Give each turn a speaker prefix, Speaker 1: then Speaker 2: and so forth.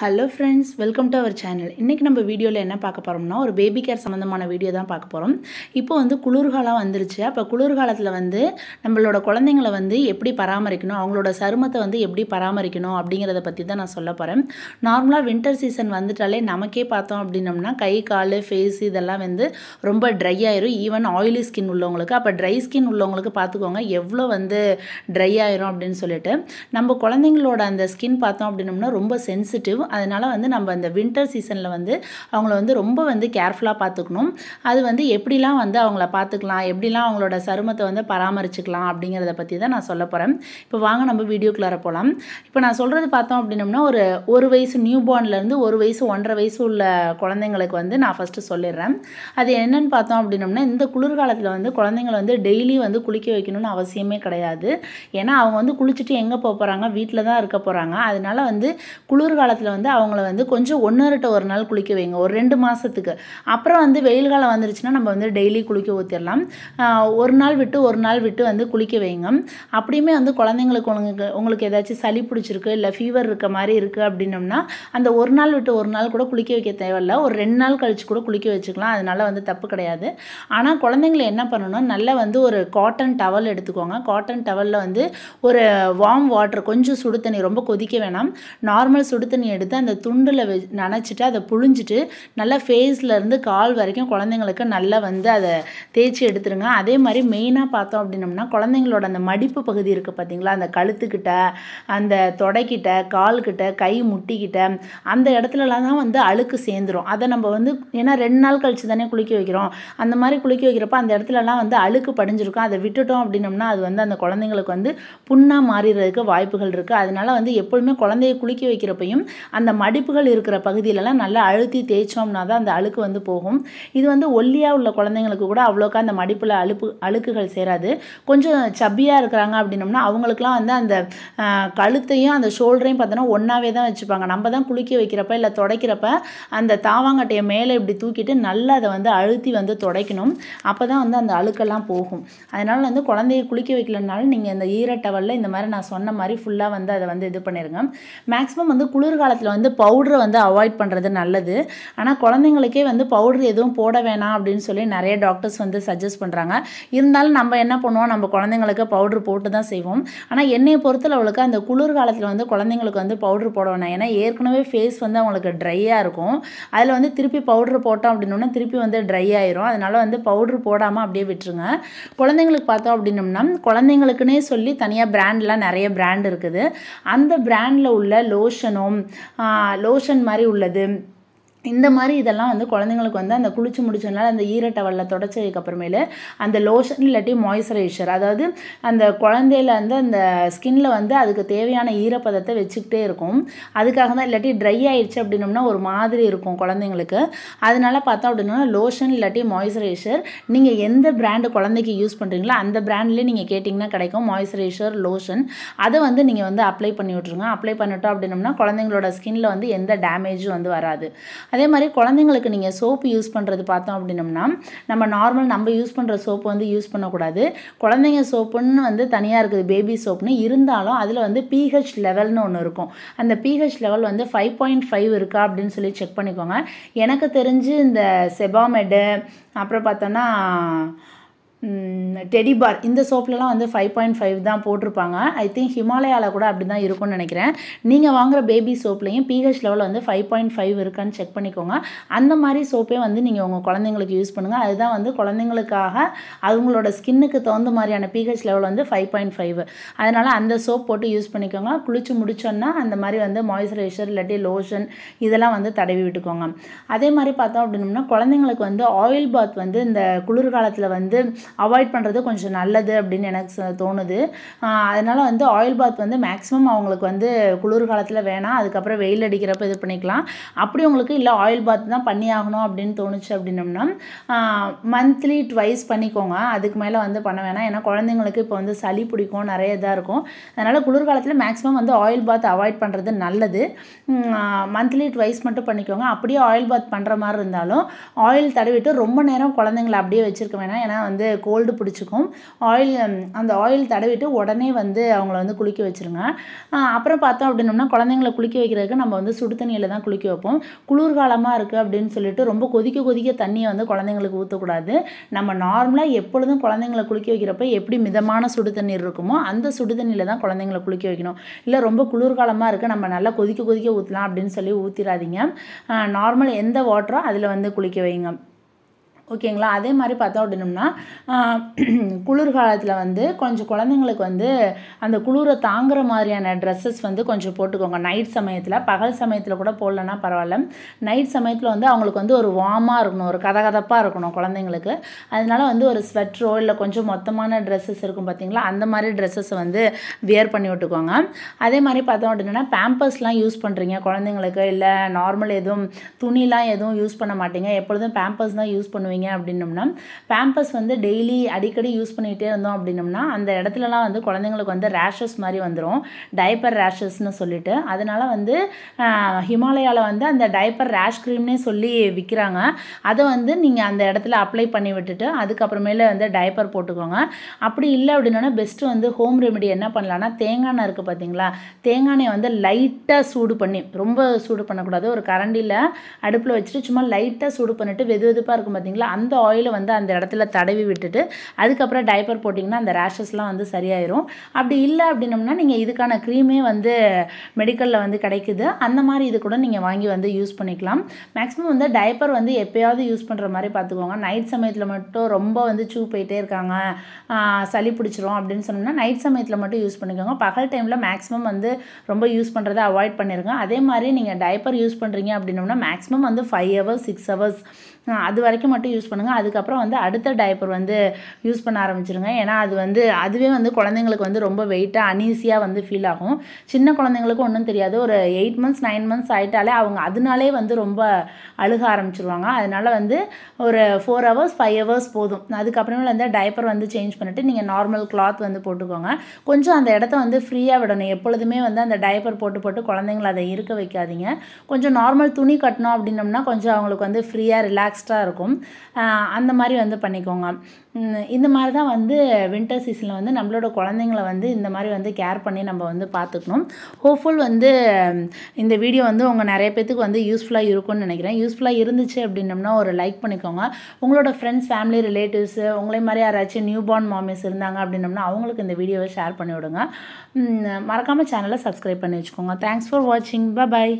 Speaker 1: hello friends welcome to our channel இன்றைக்கி நம்ம வீடியோவில் என்ன பார்க்க போகிறோம்னா ஒரு பேபி கேர் சம்மந்தமான வீடியோ தான் பார்க்க போகிறோம் இப்போ வந்து குளிர்காலம் வந்துருச்சு அப்போ குளிர்காலத்தில் வந்து நம்மளோட குழந்தைங்களை வந்து எப்படி பராமரிக்கணும் அவங்களோட சருமத்தை வந்து எப்படி பராமரிக்கணும் அப்படிங்கிறத பற்றி தான் நான் சொல்ல போகிறேன் நார்மலாக வின்டர் சீசன் வந்துட்டாலே நமக்கே பார்த்தோம் அப்படின்னம்னா கை கால் ஃபேஸ் இதெல்லாம் வந்து ரொம்ப ட்ரை ஆயிரும் ஈவன் ஆயிலி ஸ்கின் உள்ளவங்களுக்கு அப்போ ட்ரை ஸ்கின் உள்ளவங்களுக்கு பார்த்துக்கோங்க எவ்வளோ வந்து ட்ரை ஆயிரும் அப்படின்னு சொல்லிட்டு நம்ம குழந்தைங்களோட அந்த ஸ்கின் பார்த்தோம் அப்படின்னம்னா ரொம்ப சென்சிட்டிவ் அதனால் வந்து நம்ம அந்த வின்டர் சீசனில் வந்து அவங்கள வந்து ரொம்ப வந்து கேர்ஃபுல்லாக பார்த்துக்கணும் அது வந்து எப்படிலாம் வந்து அவங்கள பார்த்துக்கலாம் எப்படிலாம் அவங்களோட சருமத்தை வந்து பராமரிச்சுக்கலாம் அப்படிங்கிறத பற்றி தான் நான் சொல்ல போகிறேன் இப்போ வாங்க நம்ம வீடியோக்குள்ளார போகலாம் இப்போ நான் சொல்கிறது பார்த்தோம் அப்படின்னம்னா ஒரு ஒரு வயசு நியூ பார்ன்லேருந்து ஒரு வயசு ஒன்றரை வயசு உள்ள குழந்தைங்களுக்கு வந்து நான் ஃபஸ்ட்டு சொல்லிடுறேன் அது என்னென்னு பார்த்தோம் அப்படின்னம்னா இந்த குளிர்காலத்தில் வந்து குழந்தைங்களை வந்து டெய்லி வந்து குளிக்க வைக்கணும்னு அவசியமே கிடையாது ஏன்னா அவங்க வந்து குளிச்சுட்டு எங்கே போக போகிறாங்க வீட்டில் தான் இருக்க போகிறாங்க அதனால் வந்து குளிர்காலத்தில் வந்து அவங்கள வந்து கொஞ்சம் ஒன்றுட்ட ஒரு நாள் குளிக்க வைங்க ஒரு ரெண்டு மாதத்துக்கு அப்புறம் வந்து வெயில் காலம் வந்துருச்சுன்னா நம்ம வந்து டெய்லி குளிக்க ஊற்றிடலாம் ஒரு நாள் விட்டு ஒரு நாள் விட்டு வந்து குளிக்க வைங்க அப்படியுமே வந்து குழந்தைங்களுக்கு உங்களுக்கு உங்களுக்கு ஏதாச்சும் சளி பிடிச்சிருக்கு இல்லை ஃபீவர் இருக்க மாதிரி இருக்குது அப்படின்னோம்னா அந்த ஒரு நாள் விட்டு ஒரு நாள் கூட குளிக்க வைக்க தேவையில்ல ஒரு ரெண்டு நாள் கழித்து கூட குளிக்க வச்சுக்கலாம் அதனால வந்து தப்பு கிடையாது ஆனால் குழந்தைங்களை என்ன பண்ணணும்னா நல்லா வந்து ஒரு காட்டன் டவல் எடுத்துக்கோங்க காட்டன் டவலில் வந்து ஒரு வார்ம் வாட்டர் கொஞ்சம் சுடு தண்ணி ரொம்ப கொதிக்க வேணாம் நார்மல் சுடு தண்ணி எடுத்து எடுத்து அந்த துண்டில் வெ நனைச்சிட்டு அதை புழிஞ்சிட்டு நல்லா ஃபேஸ்லேருந்து கால் வரைக்கும் குழந்தைங்களுக்கு நல்லா வந்து அதை தேய்ச்சி எடுத்துருங்க அதே மாதிரி மெயினாக பார்த்தோம் அப்படின்னம்னா குழந்தைங்களோட அந்த மடிப்பு பகுதி இருக்குது பார்த்திங்களா அந்த கழுத்துக்கிட்ட அந்த தொடக்கிட்ட கால்கிட்ட கை முட்டிக்கிட்ட அந்த இடத்துலலாம் தான் வந்து அழுக்கு சேர்ந்துடும் அதை நம்ம வந்து ஏன்னா ரெண்டு நாள் கழித்து தானே குளிக்க வைக்கிறோம் அந்த மாதிரி குளிக்க வைக்கிறப்ப அந்த இடத்துலலாம் வந்து அழுக்கு படிஞ்சிருக்கும் அதை விட்டுட்டோம் அப்படின்னம்னா அது வந்து அந்த குழந்தைங்களுக்கு வந்து புண்ணாக மாறிடுறதுக்கு வாய்ப்புகள் இருக்குது அதனால் வந்து எப்பொழுதுமே குழந்தைய குளிக்க வைக்கிறப்பையும் அந்த மடிப்புகள் இருக்கிற பகுதியிலலாம் நல்லா அழுத்தி தேய்ச்சோம்னா தான் அந்த அழுக்கு வந்து போகும் இது வந்து ஒல்லியாக உள்ள குழந்தைங்களுக்கு கூட அவ்வளோக்கா அந்த மடிப்பில் அழுப்பு அழுக்குகள் சேராது கொஞ்சம் சப்பியாக இருக்கிறாங்க அப்படின்னோம்னா அவங்களுக்குலாம் வந்து அந்த கழுத்தையும் அந்த ஷோல்டரையும் பார்த்தோன்னா ஒன்றாவே தான் வச்சுப்பாங்க நம்ம தான் குளிக்க வைக்கிறப்ப இல்லை துடைக்கிறப்ப அந்த தாவாங்கட்டையை மேலே இப்படி தூக்கிட்டு நல்லா அதை வந்து அழுத்தி வந்து துடைக்கணும் அப்போ தான் வந்து அந்த அழுக்கெல்லாம் போகும் அதனால் வந்து குழந்தைய குளிக்க வைக்கலனாலும் நீங்கள் இந்த ஈரட்டவலில் இந்த மாதிரி நான் சொன்ன மாதிரி ஃபுல்லாக வந்து அதை வந்து இது பண்ணிடுங்க மேக்ஸிமம் வந்து குளிர்காலத்தில் காலத்தில் வந்து பவுட்ரை வந்து அவாய்ட் பண்ணுறது நல்லது ஆனால் குழந்தைங்களுக்கே வந்து பவுட்ரு எதுவும் போட வேணாம் அப்படின்னு சொல்லி நிறைய டாக்டர்ஸ் வந்து சஜஸ்ட் பண்ணுறாங்க இருந்தாலும் நம்ம என்ன பண்ணுவோம் நம்ம குழந்தைங்களுக்கு பவுட்ரு போட்டு தான் செய்வோம் ஆனால் என்னையை அவளுக்கு அந்த குளிர் காலத்தில் வந்து குழந்தைங்களுக்கு வந்து பவுட்ரு போட வேணாம் ஏன்னா ஏற்கனவே ஃபேஸ் வந்து அவங்களுக்கு ட்ரையாக இருக்கும் அதில் வந்து திருப்பி பவுட்ரு போட்டோம் அப்படின்னோன்னா திருப்பி வந்து ட்ரை ஆயிரும் அதனால் வந்து பவுட்ரு போடாமல் அப்படியே விட்டுருங்க குழந்தைங்களுக்கு பார்த்தோம் அப்படின்னோம்னா குழந்தைங்களுக்குன்னே சொல்லி தனியாக பிராண்ட்லாம் நிறைய பிராண்ட் இருக்குது அந்த பிராண்டில் உள்ள லோஷனும் லோஷன் மாதிரி உள்ளது இந்த மாதிரி இதெல்லாம் வந்து குழந்தைங்களுக்கு வந்து அந்த குளிச்சு முடிச்சதுனால அந்த ஈரட்டவல்ல தொடச்சதுக்கு அப்புறமேல அந்த லோஷன் இல்லாட்டி மாய்ஸ்சரைசர் அதாவது அந்த குழந்தையில வந்து அந்த ஸ்கின்ல வந்து அதுக்கு தேவையான ஈரப்பதத்தை வச்சுக்கிட்டே இருக்கும் அதுக்காக தான் இல்லாட்டி ட்ரை ஆயிடுச்சு அப்படின்னோம்னா ஒரு மாதிரி இருக்கும் குழந்தைங்களுக்கு அதனால பார்த்தோம் அப்படின்னா லோஷன் இல்லாட்டி மாய்ஸ்சரைசர் நீங்கள் எந்த பிராண்டு குழந்தைக்கு யூஸ் பண்ணுறீங்களோ அந்த பிராண்ட்லேயே நீங்கள் கேட்டிங்கன்னா கிடைக்கும் மாய்ஸ்சரைசர் லோஷன் அதை வந்து நீங்கள் வந்து அப்ளை பண்ணி விட்ருங்க அப்ளை பண்ணிட்டோம் அப்படின்னோம்னா குழந்தைங்களோட ஸ்கின்ல வந்து எந்த டேமேஜும் வந்து வராது அதே மாதிரி குழந்தைங்களுக்கு நீங்கள் சோப்பு யூஸ் பண்ணுறது பார்த்தோம் அப்படின்னம்னா நம்ம நார்மல் நம்ம யூஸ் பண்ணுற சோப்பு வந்து யூஸ் பண்ணக்கூடாது குழந்தைங்க சோப்புன்னு வந்து தனியாக இருக்குது பேபி சோப்புன்னு இருந்தாலும் அதில் வந்து பிஹெச் லெவல்னு ஒன்று இருக்கும் அந்த பிஹெச் லெவல் வந்து ஃபைவ் பாயிண்ட் ஃபைவ் இருக்கா அப்படின்னு சொல்லி செக் பண்ணிக்கோங்க எனக்கு தெரிஞ்சு இந்த செபாமெடு அப்புறம் பார்த்தோன்னா டெடி பார் இந்த சோப்லலாம் வந்து ஃபைவ் பாயிண்ட் ஃபைவ் தான் போட்டிருப்பாங்க ஐ திங்க் ஹிமாலயாவில் கூட அப்படி தான் இருக்கும்னு நினைக்கிறேன் நீங்கள் வாங்குகிற பேபி சோப்லேயும் பிஹெச் லெவலில் வந்து ஃபைவ் பாயிண்ட் ஃபைவ் இருக்கான்னு செக் பண்ணிக்கோங்க அந்த மாதிரி சோப்பே வந்து நீங்கள் உங்கள் குழந்தைங்களுக்கு யூஸ் பண்ணுங்கள் அதுதான் வந்து குழந்தைங்களுக்காக அவங்களோட ஸ்கின்னுக்கு தகுந்த மாதிரியான பிஹெச் லெவல் வந்து ஃபைவ் பாயிண்ட் ஃபைவ் அதனால் அந்த சோப் போட்டு யூஸ் பண்ணிக்கோங்க குளிச்சு முடிச்சோன்னா அந்த மாதிரி வந்து மாய்ஸ்சரைசர் இல்லாட்டி லோஷன் இதெல்லாம் வந்து தடவி விட்டுக்கோங்க அதே மாதிரி பார்த்தோம் அப்படின்னம்னா குழந்தைங்களுக்கு வந்து ஆயில் பாத் வந்து இந்த குளிர்காலத்தில் வந்து அவாய்ட் பண்ணுறது கொஞ்சம் நல்லது அப்படின்னு எனக்கு தோணுது அதனால் வந்து ஆயில் பாத் வந்து மேக்ஸிமம் அவங்களுக்கு வந்து குளிர் காலத்தில் வேணாம் அதுக்கப்புறம் வெயில் அடிக்கிறப்ப இது பண்ணிக்கலாம் அப்படி உங்களுக்கு இல்லை ஆயில் பாத் தான் பண்ணி ஆகணும் அப்படின்னு தோணுச்சு அப்படின்னோம்னா மந்த்லி ட்வைஸ் பண்ணிக்கோங்க அதுக்கு மேலே வந்து பண்ண வேணாம் ஏன்னா குழந்தைங்களுக்கு இப்போ வந்து சளி பிடிக்கும் நிறைய இதாக இருக்கும் அதனால் குளிர்காலத்தில் மேக்ஸிமம் வந்து ஆயில் பாத் அவாய்ட் பண்ணுறது நல்லது மந்த்லி ட்வைஸ் மட்டும் பண்ணிக்கோங்க அப்படியே ஆயில் பாத் பண்ணுற மாதிரி இருந்தாலும் ஆயில் தடவிட்டு ரொம்ப நேரம் குழந்தைங்களை அப்படியே வச்சுருக்க வேணாம் ஏன்னா வந்து கோல்டு பிடிச்சிக்கும் ஆயில் அந்த ஆயில் தடவிட்டு உடனே வந்து அவங்கள வந்து குளிக்க வச்சுருங்க அப்புறம் பார்த்தோம் அப்படின்னோம்னா குழந்தைங்கள குளிக்க வைக்கிறதுக்கு நம்ம வந்து சுடு தண்ணியில் தான் குளிக்க வைப்போம் குளிர்காலமாக இருக்குது அப்படின்னு சொல்லிட்டு ரொம்ப கொதிக்க கொதிக்க தண்ணியை வந்து குழந்தைங்களுக்கு ஊற்றக்கூடாது நம்ம நார்மலாக எப்பொழுதும் குழந்தைங்கள குளிக்க வைக்கிறப்ப எப்படி மிதமான சுடு தண்ணீர் இருக்குமோ அந்த சுடு தண்ணியில் தான் குழந்தைங்கள குளிக்க வைக்கணும் இல்லை ரொம்ப குளிர்காலமாக இருக்குது நம்ம நல்லா கொதிக்க கொதிக்க ஊற்றலாம் அப்படின்னு சொல்லி ஊற்றிடாதீங்க நார்மல் எந்த வாட்டரோ அதில் வந்து குளிக்க வைங்க ஓகேங்களா அதே மாதிரி பார்த்தோம் அப்படின்னம்னா குளிர்காலத்தில் வந்து கொஞ்சம் குழந்தைங்களுக்கு வந்து அந்த குளிரை தாங்குற மாதிரியான ட்ரெஸ்ஸஸ் வந்து கொஞ்சம் போட்டுக்கோங்க நைட் சமயத்தில் பகல் சமயத்தில் கூட போடலன்னா பரவாயில்ல நைட் சமயத்தில் வந்து அவங்களுக்கு வந்து ஒரு வார்மாக இருக்கணும் ஒரு கதகதப்பாக இருக்கணும் குழந்தைங்களுக்கு அதனால வந்து ஒரு ஸ்வெட்ரோ இல்லை கொஞ்சம் மொத்தமான ட்ரெஸ்ஸஸ் இருக்கும் பார்த்தீங்களா அந்த மாதிரி ட்ரெஸ்ஸஸ் வந்து வியர் பண்ணி விட்டுக்கோங்க அதே மாதிரி பார்த்தோம் அப்படின்னா பேம்பர்ஸ்லாம் யூஸ் பண்ணுறீங்க குழந்தைங்களுக்கு இல்லை நார்மல் எதுவும் துணிலாம் எதுவும் யூஸ் பண்ண மாட்டீங்க எப்பொழுதும் பேம்பர்ஸ் தான் யூஸ் பண்ணுவீங்க பண்ணுவீங்க அப்படின்னோம்னா பேம்பஸ் வந்து டெய்லி அடிக்கடி யூஸ் பண்ணிகிட்டே இருந்தோம் அப்படின்னோம்னா அந்த இடத்துலலாம் வந்து குழந்தைங்களுக்கு வந்து ரேஷஸ் மாதிரி வந்துடும் டைப்பர் ரேஷஸ்னு சொல்லிட்டு அதனால் வந்து ஹிமாலயாவில் வந்து அந்த டைப்பர் ரேஷ் க்ரீம்னே சொல்லி விற்கிறாங்க அதை வந்து நீங்கள் அந்த இடத்துல அப்ளை பண்ணி விட்டுட்டு அதுக்கப்புறமேல வந்து டைப்பர் போட்டுக்கோங்க அப்படி இல்லை அப்படின்னா பெஸ்ட்டு வந்து ஹோம் ரெமெடி என்ன பண்ணலான்னா தேங்காய் எண்ணெய் இருக்குது பார்த்தீங்களா தேங்காய் வந்து லைட்டாக சூடு பண்ணி ரொம்ப சூடு பண்ணக்கூடாது ஒரு கரண்டியில் அடுப்பில் வச்சுட்டு சும்மா லைட்டாக சூடு பண்ணிவிட்டு வெது வெதுப்பாக இருக்கும் பார்த்தீங்களா அந்த ஆயிலை வந்து அந்த இடத்துல தடவி விட்டுட்டு அதுக்கப்புறம் டைப்பர் போட்டிங்கன்னா அந்த ரேஷஸ்லாம் வந்து சரியாயிரும் அப்படி இல்லை அப்படின்னம்னா நீங்கள் இதுக்கான க்ரீமே வந்து மெடிக்கலில் வந்து கிடைக்குது அந்த மாதிரி இது கூட நீங்கள் வாங்கி வந்து யூஸ் பண்ணிக்கலாம் மேக்ஸிமம் வந்து டைப்பர் வந்து எப்போயாவது யூஸ் பண்ணுற மாதிரி பார்த்துக்கோங்க நைட் சமயத்தில் மட்டும் ரொம்ப வந்து சூ போயிட்டே இருக்காங்க சளி பிடிச்சிரும் அப்படின்னு சொன்னோம்னா நைட் சமயத்தில் மட்டும் யூஸ் பண்ணிக்கோங்க பகல் டைமில் மேக்ஸிமம் வந்து ரொம்ப யூஸ் பண்ணுறதை அவாய்ட் பண்ணிருங்க அதே மாதிரி நீங்கள் டைப்பர் யூஸ் பண்ணுறீங்க அப்படின்னோம்னா மேக்ஸிமம் வந்து ஃபைவ் ஹவர்ஸ் சிக்ஸ் ஹவர்ஸ் அது வரைக்கும் மட்டும் யூஸ் பண்ணுங்கள் அதுக்கப்புறம் வந்து அடுத்த டைப்பர் வந்து யூஸ் பண்ண ஆரம்பிச்சிருங்க ஏன்னா அது வந்து அதுவே வந்து குழந்தைங்களுக்கு வந்து ரொம்ப வெயிட்டாக அனீஸியாக வந்து ஃபீல் ஆகும் சின்ன குழந்தைங்களுக்கும் ஒன்றும் தெரியாது ஒரு எயிட் மந்த்ஸ் நைன் மந்த்ஸ் ஆகிட்டாலே அவங்க அதனாலே வந்து ரொம்ப அழுக ஆரம்பிச்சிருவாங்க அதனால் வந்து ஒரு ஃபோர் ஹவர்ஸ் ஃபைவ் ஹவர்ஸ் போதும் அதுக்கப்புறமே வந்து டைப்பர் வந்து சேஞ்ச் பண்ணிவிட்டு நீங்கள் நார்மல் கிளாத் வந்து போட்டுக்கோங்க கொஞ்சம் அந்த இடத்த வந்து ஃப்ரீயாக விடணும் எப்பொழுதுமே வந்து அந்த டைப்பர் போட்டு போட்டு குழந்தைங்களை அதை இருக்க வைக்காதீங்க கொஞ்சம் நார்மல் துணி கட்டணும் அப்படின்னம்னா கொஞ்சம் அவங்களுக்கு வந்து ஃப்ரீயாக ரிலாக்ஸ்டாக இருக்கும் அந்த மாதிரி வந்து பண்ணிக்கோங்க இந்த மாதிரி தான் வந்து வின்டர் சீசனில் வந்து நம்மளோட குழந்தைங்கள வந்து இந்த மாதிரி வந்து கேர் பண்ணி நம்ம வந்து பார்த்துக்கணும் ஹோப்ஃபுல் வந்து இந்த வீடியோ வந்து உங்கள் நிறைய பேத்துக்கு வந்து யூஸ்ஃபுல்லாக இருக்கும்னு நினைக்கிறேன் யூஸ்ஃபுல்லாக இருந்துச்சு அப்படின்னம்னா ஒரு லைக் பண்ணிக்கோங்க உங்களோட ஃப்ரெண்ட்ஸ் ஃபேமிலி ரிலேட்டிவ்ஸு உங்களே மாதிரி யாராச்சும் நியூ பார்ன் மாமிஸ் இருந்தாங்க அப்படின்னம்னா அவங்களுக்கு இந்த வீடியோவை ஷேர் பண்ணி விடுங்க மறக்காமல் சேனலை சப்ஸ்கிரைப் பண்ணி வச்சுக்கோங்க தேங்க்ஸ் ஃபார் வாட்சிங் பாய்